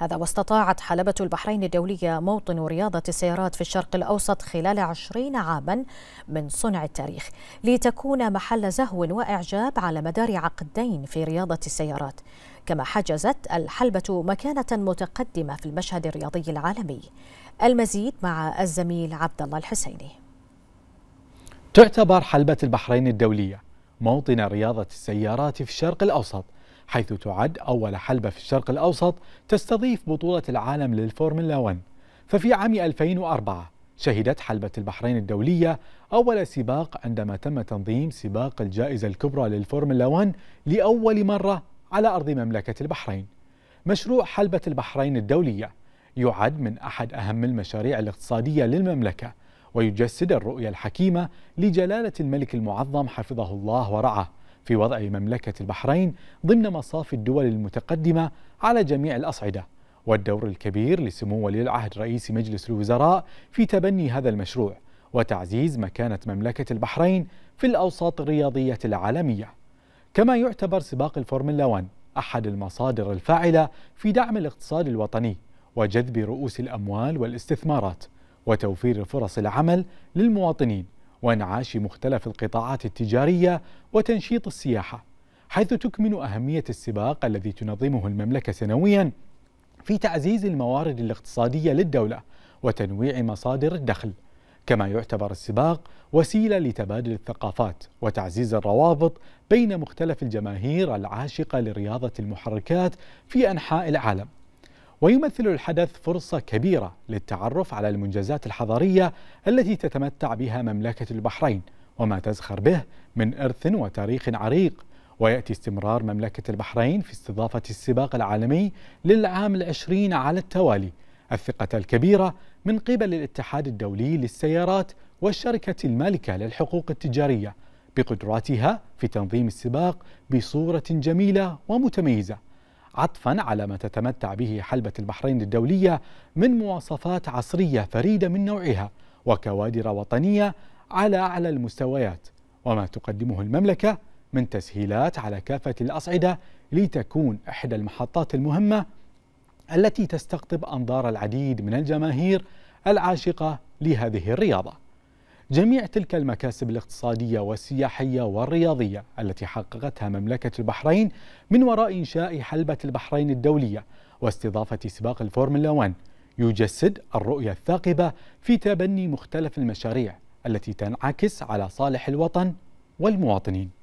هذا واستطاعت حلبة البحرين الدولية موطن رياضة السيارات في الشرق الأوسط خلال عشرين عاما من صنع التاريخ لتكون محل زهو وإعجاب على مدار عقدين في رياضة السيارات كما حجزت الحلبة مكانة متقدمة في المشهد الرياضي العالمي المزيد مع الزميل عبد الله الحسيني تعتبر حلبة البحرين الدولية موطن رياضة السيارات في الشرق الأوسط حيث تعد أول حلبة في الشرق الأوسط تستضيف بطولة العالم للفورمولا 1 ففي عام 2004 شهدت حلبة البحرين الدولية أول سباق عندما تم تنظيم سباق الجائزة الكبرى للفورمولا 1 لأول مرة على أرض مملكة البحرين مشروع حلبة البحرين الدولية يعد من أحد أهم المشاريع الاقتصادية للمملكة ويجسد الرؤية الحكيمة لجلالة الملك المعظم حفظه الله ورعاه في وضع مملكة البحرين ضمن مصاف الدول المتقدمة على جميع الأصعدة والدور الكبير لسمو ولي العهد رئيس مجلس الوزراء في تبني هذا المشروع وتعزيز مكانة مملكة البحرين في الأوساط الرياضية العالمية كما يعتبر سباق الفورمولا 1 أحد المصادر الفاعلة في دعم الاقتصاد الوطني وجذب رؤوس الأموال والاستثمارات وتوفير فرص العمل للمواطنين وانعاش مختلف القطاعات التجارية وتنشيط السياحة حيث تكمن أهمية السباق الذي تنظمه المملكة سنويا في تعزيز الموارد الاقتصادية للدولة وتنويع مصادر الدخل كما يعتبر السباق وسيلة لتبادل الثقافات وتعزيز الروابط بين مختلف الجماهير العاشقة لرياضة المحركات في أنحاء العالم ويمثل الحدث فرصة كبيرة للتعرف على المنجزات الحضارية التي تتمتع بها مملكة البحرين وما تزخر به من إرث وتاريخ عريق ويأتي استمرار مملكة البحرين في استضافة السباق العالمي للعام العشرين على التوالي الثقة الكبيرة من قبل الاتحاد الدولي للسيارات والشركة المالكة للحقوق التجارية بقدراتها في تنظيم السباق بصورة جميلة ومتميزة عطفا على ما تتمتع به حلبة البحرين الدولية من مواصفات عصرية فريدة من نوعها وكوادر وطنية على أعلى المستويات وما تقدمه المملكة من تسهيلات على كافة الأصعدة لتكون إحدى المحطات المهمة التي تستقطب أنظار العديد من الجماهير العاشقة لهذه الرياضة جميع تلك المكاسب الاقتصادية والسياحية والرياضية التي حققتها مملكة البحرين من وراء إنشاء حلبة البحرين الدولية واستضافة سباق الفورمولا 1 يجسد الرؤية الثاقبة في تبني مختلف المشاريع التي تنعكس على صالح الوطن والمواطنين